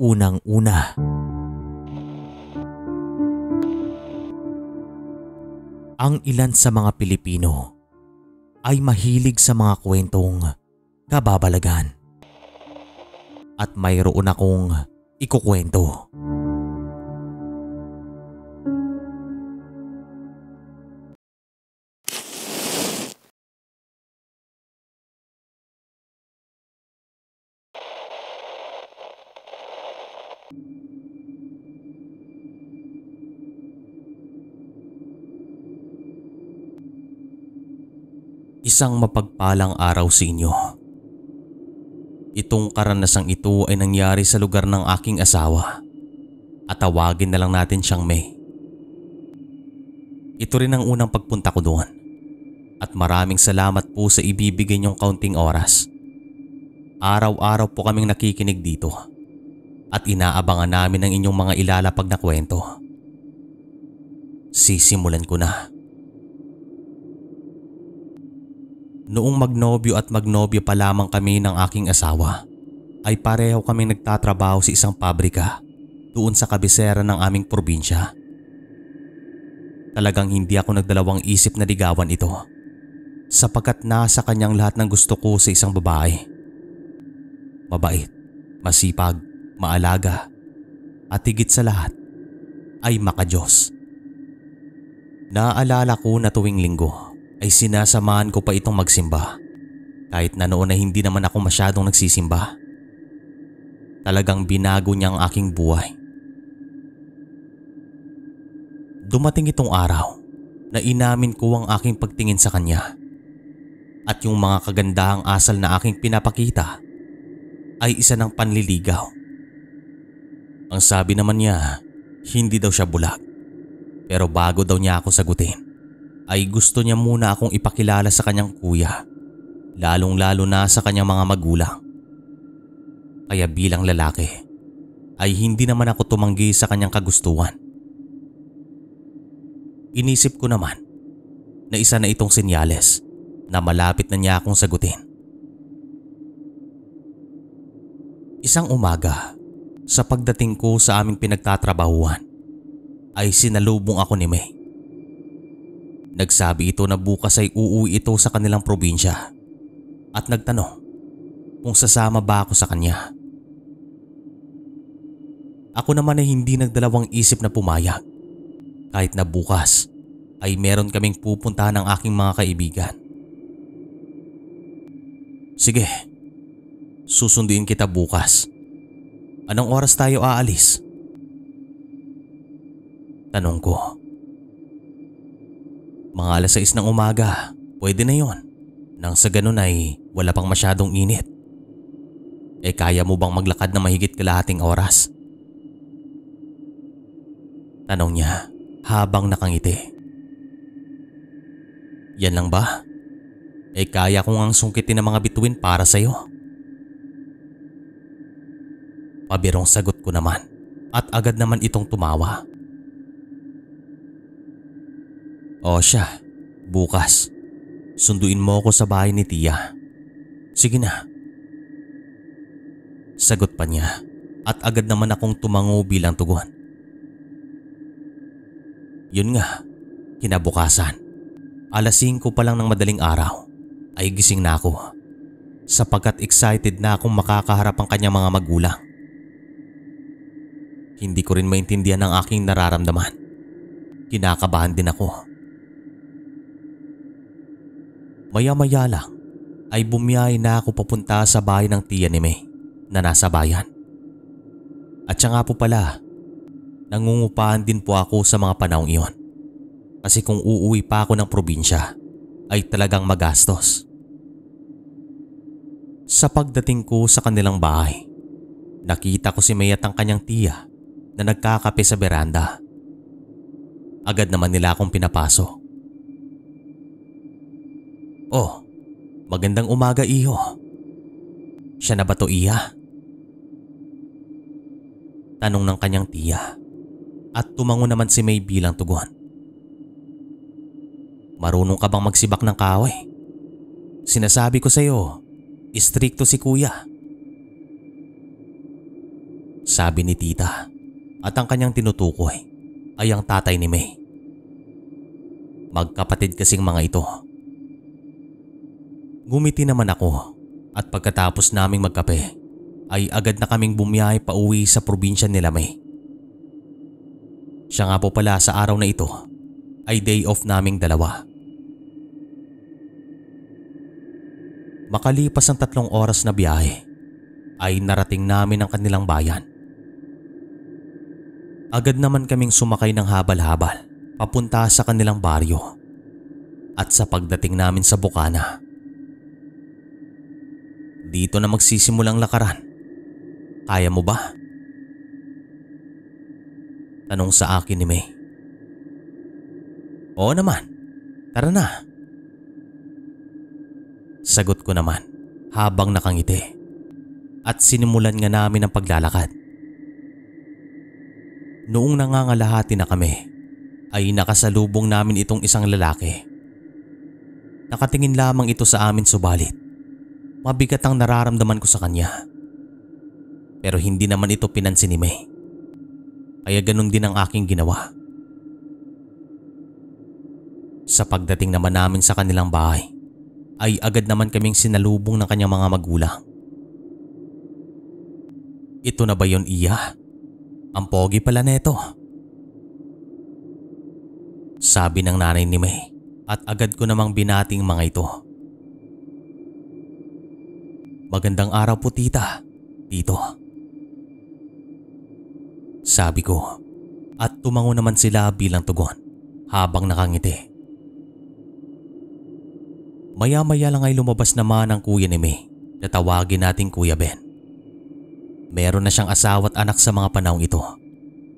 unang-una. Ang ilan sa mga Pilipino ay mahilig sa mga kwentong kababalagan. At mayroon akong ikukwento. Isang mapagpalang araw sa inyo. Itong karanasang ito ay nangyari sa lugar ng aking asawa at tawagin na lang natin siyang May. Ito rin ang unang pagpunta ko doon at maraming salamat po sa ibibigay niyong kaunting oras. Araw-araw po kaming nakikinig dito at inaabangan namin ang inyong mga ilalapag na kwento. Sisimulan ko na. Noong magnobyo at magnobyo pa lamang kami ng aking asawa ay pareho kami nagtatrabaho sa isang pabrika doon sa kabisera ng aming probinsya. Talagang hindi ako nagdalawang isip na ligawan ito sapagkat nasa kanyang lahat ng gusto ko sa isang babae. Mabait, masipag, maalaga at higit sa lahat ay makajos. Naaalala ko na tuwing linggo ay sinasamahan ko pa itong magsimba. Kahit na noon ay hindi naman ako masyadong nagsisimba. Talagang binago niya ang aking buhay. Dumating itong araw na inamin ko ang aking pagtingin sa kanya at yung mga kagandahang asal na aking pinapakita ay isa ng panliligaw. Ang sabi naman niya, hindi daw siya bulag pero bago daw niya ako sagutin ay gusto niya muna akong ipakilala sa kanyang kuya lalong lalo na sa kanyang mga magulang. Kaya bilang lalaki ay hindi naman ako tumanggi sa kanyang kagustuhan. Inisip ko naman na isa na itong senyales na malapit na niya akong sagutin. Isang umaga sa pagdating ko sa aming pinagtatrabahuan ay sinalubong ako ni May. Nagsabi ito na bukas ay uuwi ito sa kanilang probinsya at nagtanong kung sasama ba ako sa kanya. Ako naman ay hindi nagdalawang isip na pumayag. Kahit na bukas ay meron kaming pupuntahan ng aking mga kaibigan. Sige, susunduin kita bukas. Anong oras tayo aalis? Tanong ko. Mga alas 6 ng umaga, pwede na yon. Nang sa ganun ay wala pang masyadong init. Eh kaya mo bang maglakad na mahigit kalahating oras? Tanong niya habang nakangiti. Yan lang ba? Eh kaya ko ngang sungkitin ang mga bituin para sa'yo. Pabirong sagot ko naman at agad naman itong tumawa. O siya, bukas. Sunduin mo ako sa bahay ni Tia. Sige na. Sagot pa niya at agad naman akong tumango bilang tugon. Yun nga, kinabukasan. Alas 5 pa lang ng madaling araw ay gising na ako sapagkat excited na akong makakaharap ang kanyang mga magulang. Hindi ko rin maintindihan ang aking nararamdaman. Kinakabahan din ako. Maya-maya lang ay bumiyay na ako papunta sa bahay ng tiya ni May na nasa bayan. At siya nga po pala, nangungupahan din po ako sa mga panahong iyon. Kasi kung uuwi pa ako ng probinsya, ay talagang magastos. Sa pagdating ko sa kanilang bahay, nakita ko si May at ang kanyang tiya na nagkakape sa beranda. Agad naman nila akong pinapasok. Oh, magandang umaga iyo. Siya na ba to iya? Tanong ng kanyang tiya at tumango naman si May bilang tugon. Marunong ka bang magsibak ng kahoy? Sinasabi ko sa iyo, istrikto si kuya. Sabi ni tita at ang kanyang tinutukoy ay ang tatay ni May. Magkapatid kasing mga ito Gumiti naman ako at pagkatapos naming magkape ay agad na kaming bumiyay pa uwi sa probinsya nila May. Siya nga po pala sa araw na ito ay day off naming dalawa. Makalipas ang tatlong oras na biyahe ay narating namin ang kanilang bayan. Agad naman kaming sumakay ng habal-habal papunta sa kanilang baryo. At sa pagdating namin sa Bukana dito na magsisimulang lakaran. Kaya mo ba? Tanong sa akin ni May. Oo naman. Tara na. Sagot ko naman habang nakangiti. At sinimulan nga namin ang paglalakad. Noong nangangalahati na kami, ay nakasalubong namin itong isang lalaki. Nakatingin lamang ito sa amin subalit Mabigat ang nararamdaman ko sa kanya. Pero hindi naman ito pinansin ni May. Kaya ganun din ang aking ginawa. Sa pagdating naman namin sa kanilang bahay, ay agad naman kaming sinalubong ng kanyang mga magulang. Ito na ba yon iya? Ang pogi pala neto. Sabi ng nanay ni May at agad ko namang binating mga ito. Magandang araw po tita, tito. Sabi ko at tumango naman sila bilang tugon habang nakangiti. Maya-maya lang ay lumabas naman ang kuya ni May na tawagin natin Kuya Ben. Meron na siyang asawa at anak sa mga panahong ito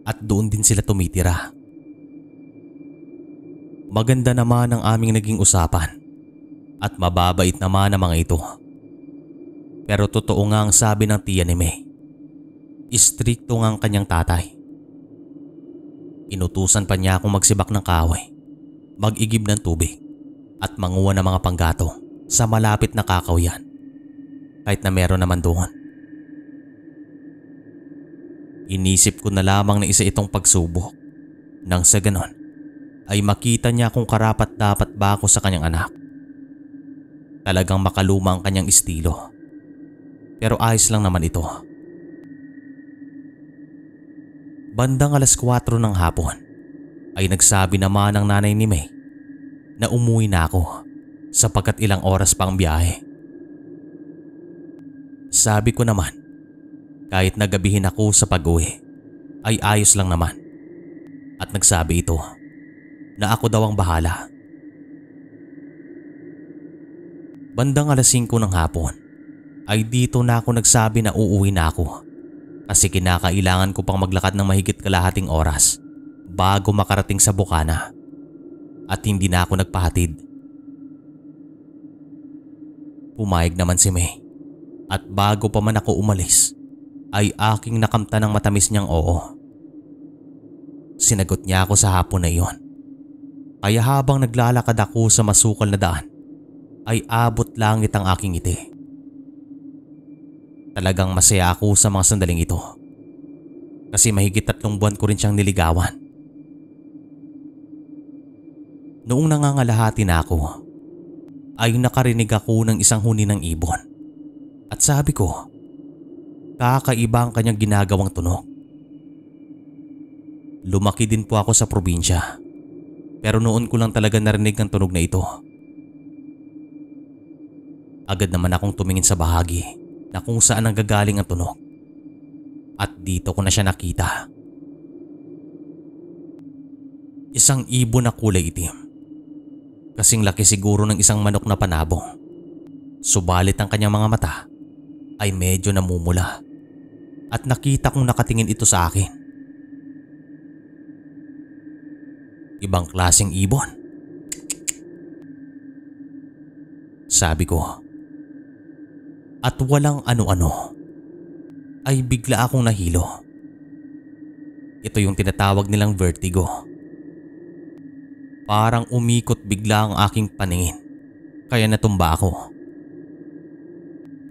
at doon din sila tumitira. Maganda naman ang aming naging usapan at mababait naman ang mga ito. Pero totoo nga ang sabi ng tiya ni May. Istrikto nga ang kanyang tatay. Inutusan pa niya akong magsibak ng kahoy, mag-igib ng tubig, at manguha ng mga panggato sa malapit na kakaw yan. Kahit na meron naman doon. Inisip ko na lamang na isa itong pagsubok. Nang sa ganon, ay makita niya kung karapat dapat ba ako sa kanyang anak. Talagang makaluma ang kanyang estilo pero ayos lang naman ito. Bandang alas 4 ng hapon ay nagsabi naman ng nanay ni May na umuwi na ako sapagkat ilang oras pang biyahe. Sabi ko naman kahit nagabihin ako sa pag-uwi ay ayos lang naman at nagsabi ito na ako daw ang bahala. Bandang alas 5 ng hapon ay dito na ako nagsabi na uuwi na ako. Kasi kinakailangan ko pang maglakad ng mahigit kalahating oras bago makarating sa Bukana. At hindi na ako nagpahatid. Pumayag naman si May. At bago pa man ako umalis, ay aking nakamta ng matamis niyang oo. Sinagot niya ako sa hapon na iyon. Kaya habang naglalakad ako sa masukal na daan, ay abot langit ang aking ngiti. Talagang masaya ako sa mga sandaling ito. Kasi mahigit tatlong buwan ko rin siyang niligawan. Noong nangangalahati na ako, ay nakarinig ako ng isang huni ng ibon. At sabi ko, kakaiba ang kanyang ginagawang tunog. Lumaki din po ako sa probinsya. Pero noon ko lang talaga narinig ang tunog na ito. Agad naman akong tumingin sa bahagi na kung saan ang gagaling ang tunog. At dito ko na siya nakita. Isang ibon na kulay itim. Kasing laki siguro ng isang manok na panabong. Subalit ang kanyang mga mata ay medyo namumula. At nakita kong nakatingin ito sa akin. Ibang klaseng ibon. Sabi ko, at walang ano-ano ay bigla akong nahilo. Ito yung tinatawag nilang vertigo. Parang umikot bigla ang aking paningin kaya natumba ako.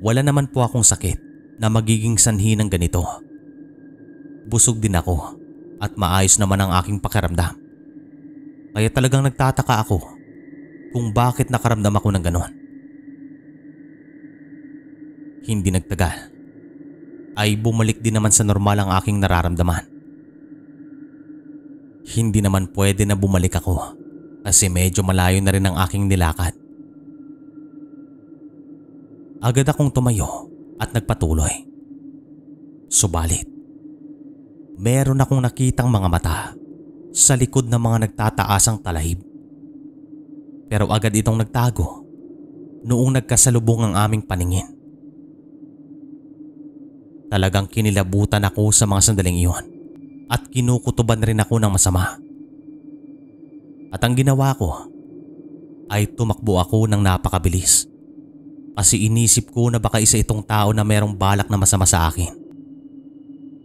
Wala naman po akong sakit na magiging sanhi ng ganito. Busog din ako at maayos naman ang aking pakiramdam. Kaya talagang nagtataka ako kung bakit nakaramdam ako ng ganon. Hindi nagtagal ay bumalik din naman sa normal ang aking nararamdaman. Hindi naman pwede na bumalik ako kasi medyo malayo na rin ang aking nilakad. Agad akong tumayo at nagpatuloy. Subalit, meron akong nakitang mga mata sa likod ng mga nagtataasang talahib. Pero agad itong nagtago noong nagkasalubong ang aming paningin. Talagang kinilabutan ako sa mga sandaling iyon at kinukutuban rin ako ng masama. At ang ginawa ko ay tumakbo ako ng napakabilis kasi inisip ko na baka isa itong tao na merong balak na masama sa akin.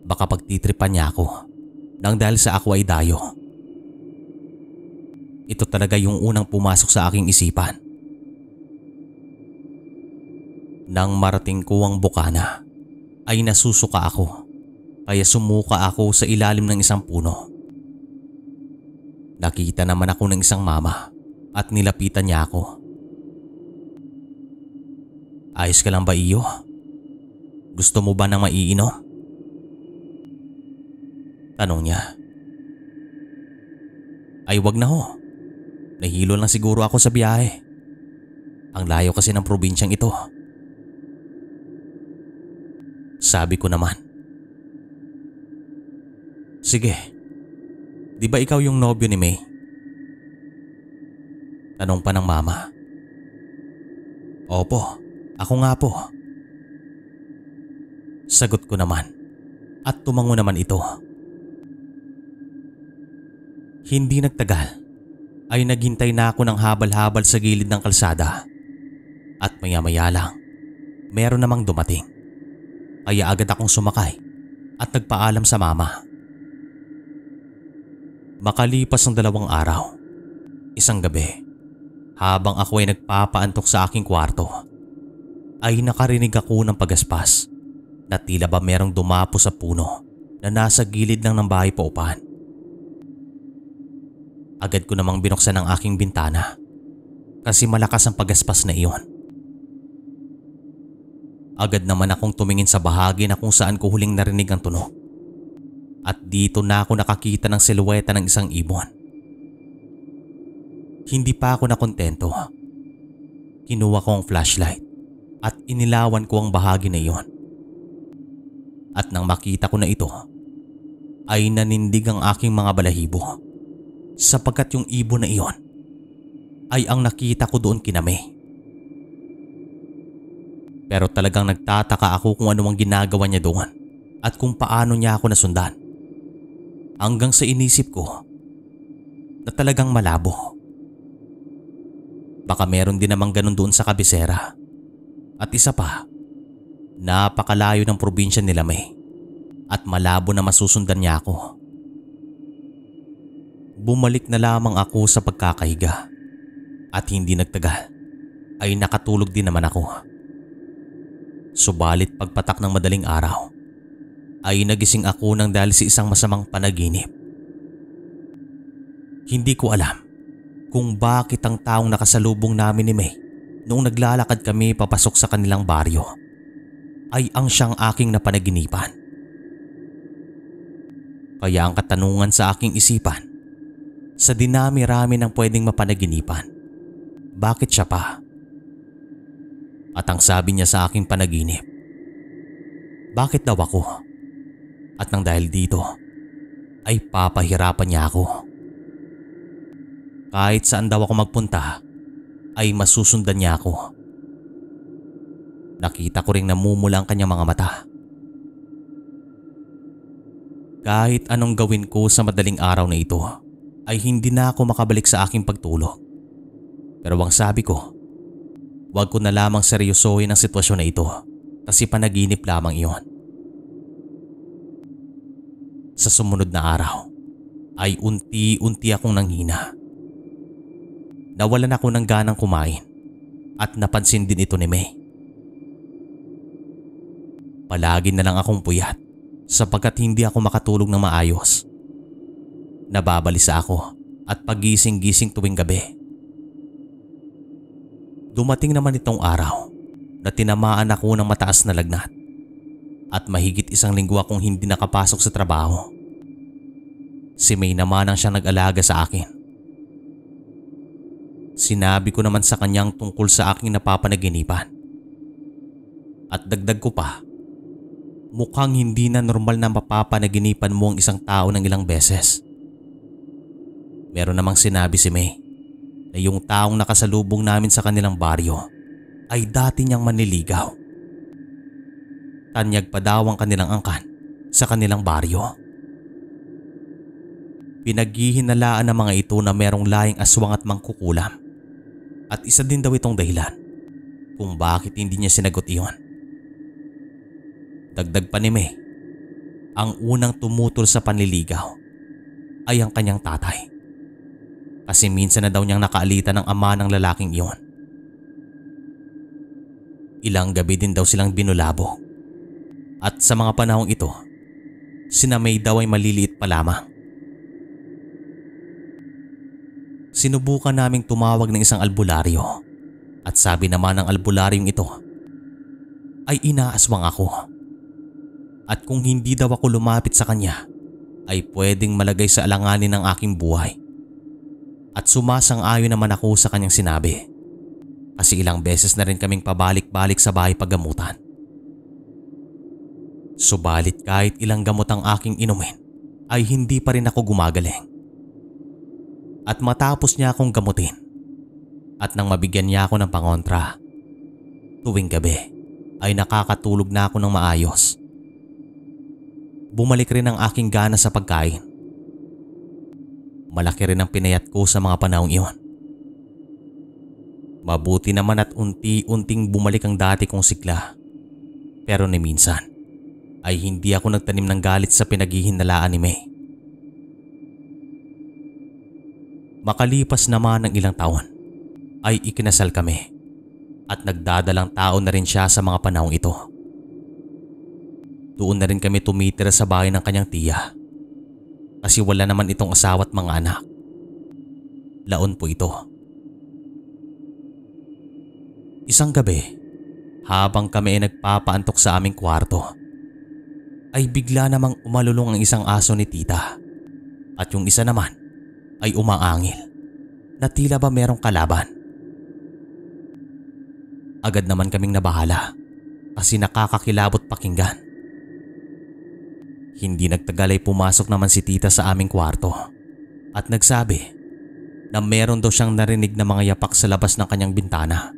Baka pagtitripan niya ako nang dahil sa ako ay dayo. Ito talaga yung unang pumasok sa aking isipan. Nang marating ko ang bukana, ay nasusuka ako kaya sumuka ako sa ilalim ng isang puno. Nakita naman ako ng isang mama at nilapitan niya ako. Ayos ka lang ba iyo? Gusto mo ba ng maiinom? Tanong niya. Ay wag na ho. Nahilo lang siguro ako sa biyahe. Ang layo kasi ng probinsyang ito. Sabi ko naman. Sige, di ba ikaw yung nobyo ni May? Tanong pa ng mama. Opo, ako nga po. Sagot ko naman at tumango naman ito. Hindi nagtagal ay naghintay na ako ng habal-habal sa gilid ng kalsada at maya-maya lang meron namang dumating kaya agad akong sumakay at nagpaalam sa mama. Makalipas ng dalawang araw, isang gabi, habang ako ay nagpapaantok sa aking kwarto, ay nakarinig ako ng pagaspas na tila ba merong dumapo sa puno na nasa gilid ng ng bahay paupahan. Agad ko namang binuksan ang aking bintana kasi malakas ang pagaspas na iyon. Agad naman akong tumingin sa bahagi na kung saan ko huling narinig ang tunog. At dito na ako nakakita ng siluweta ng isang ibon. Hindi pa ako nakontento. Kinuha ko ang flashlight at inilawan ko ang bahagi na iyon. At nang makita ko na ito, ay nanindig ang aking mga balahibo sapagkat yung ibon na iyon ay ang nakita ko doon kinamay. Pero talagang nagtataka ako kung anumang ginagawa niya doon at kung paano niya ako nasundan. Hanggang sa inisip ko na talagang malabo. Baka meron din namang ganun doon sa kabisera. At isa pa, napakalayo ng probinsya nila May at malabo na masusundan niya ako. Bumalik na lamang ako sa pagkakahiga at hindi nagtagal ay nakatulog din naman ako. Subalit pagpatak ng madaling araw ay nagising ako ng dahil sa isang masamang panaginip. Hindi ko alam kung bakit ang taong nakasalubong namin ni May noong naglalakad kami papasok sa kanilang baryo ay ang siyang aking napanaginipan. Kaya ang katanungan sa aking isipan, sa dinami-rami ng pwedeng mapanaginipan, bakit siya pa at ang sabi niya sa aking panaginip, bakit daw ako? At nang dahil dito, ay papahirapan niya ako. Kahit saan daw ako magpunta, ay masusundan niya ako. Nakita ko ring namumula ang kanyang mga mata. Kahit anong gawin ko sa madaling araw na ito, ay hindi na ako makabalik sa aking pagtulog. Pero ang sabi ko, Huwag ko na lamang seryosohin ang sitwasyon na ito kasi panaginip lamang iyon. Sa sumunod na araw ay unti-unti akong nanghina. Nawalan ako ng ganang kumain at napansin din ito ni May. Palagi na lang akong puyat sapagkat hindi ako makatulog ng maayos. Nababalisa ako at pagising-gising tuwing gabi Dumating naman itong araw na tinamaan ako ng mataas na lagnat at mahigit isang linggo akong hindi nakapasok sa trabaho. Si May naman ang siya nag-alaga sa akin. Sinabi ko naman sa kanyang tungkol sa aking napapanaginipan. At dagdag ko pa, mukhang hindi na normal na mapapanaginipan mo ang isang tao ng ilang beses. Meron namang sinabi si May na eh, yung taong nakasalubong namin sa kanilang baryo ay dati niyang manliligaw. Tanyag pa daw ang kanilang angkan sa kanilang baryo. Pinaghihinalaan ng mga ito na merong laing aswang at mangkukulam at isa din daw itong dahilan kung bakit hindi niya sinagot iyon. Dagdag pa ni May, ang unang tumutol sa panliligaw ay ang kanyang tatay kasi minsan na daw niyang nakaalita ng ama ng lalaking iyon. Ilang gabi din daw silang binulabo. At sa mga panahong ito, sina May daw ay maliliit pa lamang. Sinubukan naming tumawag ng isang albularyo at sabi naman ng albularyong ito ay inaaswang ako. At kung hindi daw ako lumapit sa kanya ay pwedeng malagay sa alanganin ng aking buhay at sumasang-ayon naman ako sa kanyang sinabi. Kasi ilang beses na rin kaming pabalik-balik sa bahay paggamutan. Subalit kahit ilang gamot ang aking inumin ay hindi pa rin ako gumagaling. At matapos niya akong gamutin at nang mabigyan niya ako ng pangontra, tuwing gabi ay nakakatulog na ako ng maayos. Bumalik rin ang aking gana sa pagkain Malaki rin ang pinayat ko sa mga panahong iyon. Mabuti naman at unti-unting bumalik ang dati kong sikla. Pero ni minsan ay hindi ako nagtanim ng galit sa pinaghihinalaan ni May. Makalipas naman ng ilang taon ay ikinasal kami at nagdadalang tao na rin siya sa mga panahong ito. Doon na rin kami tumitira sa bahay ng kanyang tiya kasi wala naman itong asawa at mga anak. Laon po ito. Isang gabi, habang kami ay nagpapaantok sa aming kwarto, ay bigla namang umalulong ang isang aso ni tita at yung isa naman ay umaangil na tila ba merong kalaban. Agad naman kaming nabahala kasi nakakakilabot pakinggan. Hindi nagtagal ay pumasok naman si tita sa aming kwarto at nagsabi na meron daw siyang narinig na mga yapak sa labas ng kanyang bintana.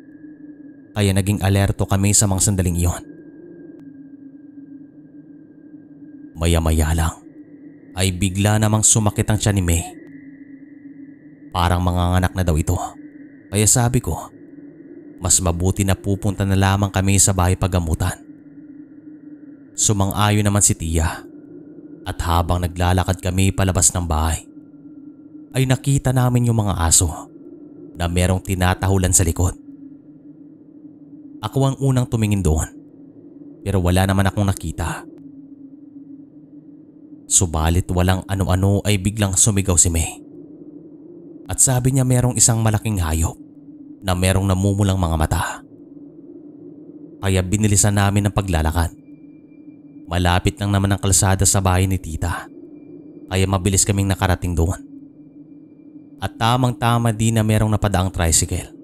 Kaya naging alerto kami sa mga sandaling iyon. Maya-maya lang ay bigla namang sumakit ang siya ni May. Parang manganganak na daw ito. Kaya sabi ko, mas mabuti na pupunta na lamang kami sa bahay paggamutan. Sumang-ayo naman si Tia at habang naglalakad kami palabas ng bahay, ay nakita namin yung mga aso na merong tinatahulan sa likod. Ako ang unang tumingin doon pero wala naman akong nakita. Subalit walang ano-ano ay biglang sumigaw si May. At sabi niya merong isang malaking hayop na merong namumulang mga mata. Kaya binilisan namin ang paglalakad Malapit lang naman ang kalsada sa bahay ni tita. Kaya mabilis kaming nakarating doon. At tamang tama din na merong napadaang tricycle.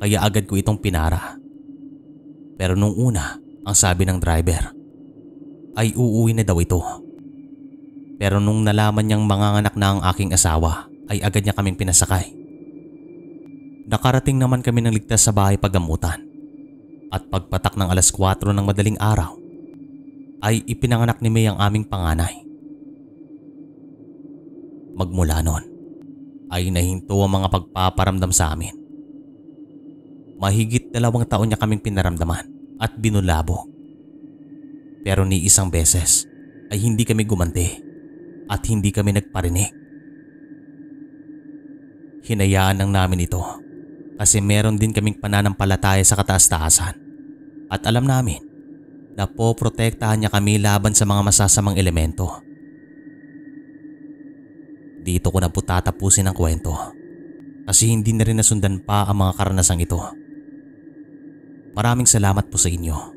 Kaya agad ko itong pinara. Pero nung una, ang sabi ng driver, ay uuwi na daw ito. Pero nung nalaman niyang manganganak na ang aking asawa, ay agad niya kaming pinasakay. Nakarating naman kami ng ligtas sa bahay pagamutan. At pagpatak ng alas 4 ng madaling araw, ay ipinanganak ni May ang aming panganay. Magmula noon ay nahinto ang mga pagpaparamdam sa amin. Mahigit dalawang taon niya kaming pinaramdaman at binulabo. Pero ni isang beses ay hindi kami gumanti at hindi kami nagparinig. Hinayaan ng namin ito kasi meron din kaming pananampalataya sa kataas-taasan at alam namin na po protektahan niya kami laban sa mga masasamang elemento. Dito ko na po tatapusin ang kwento kasi hindi na rin nasundan pa ang mga karanasang ito. Maraming salamat po sa inyo.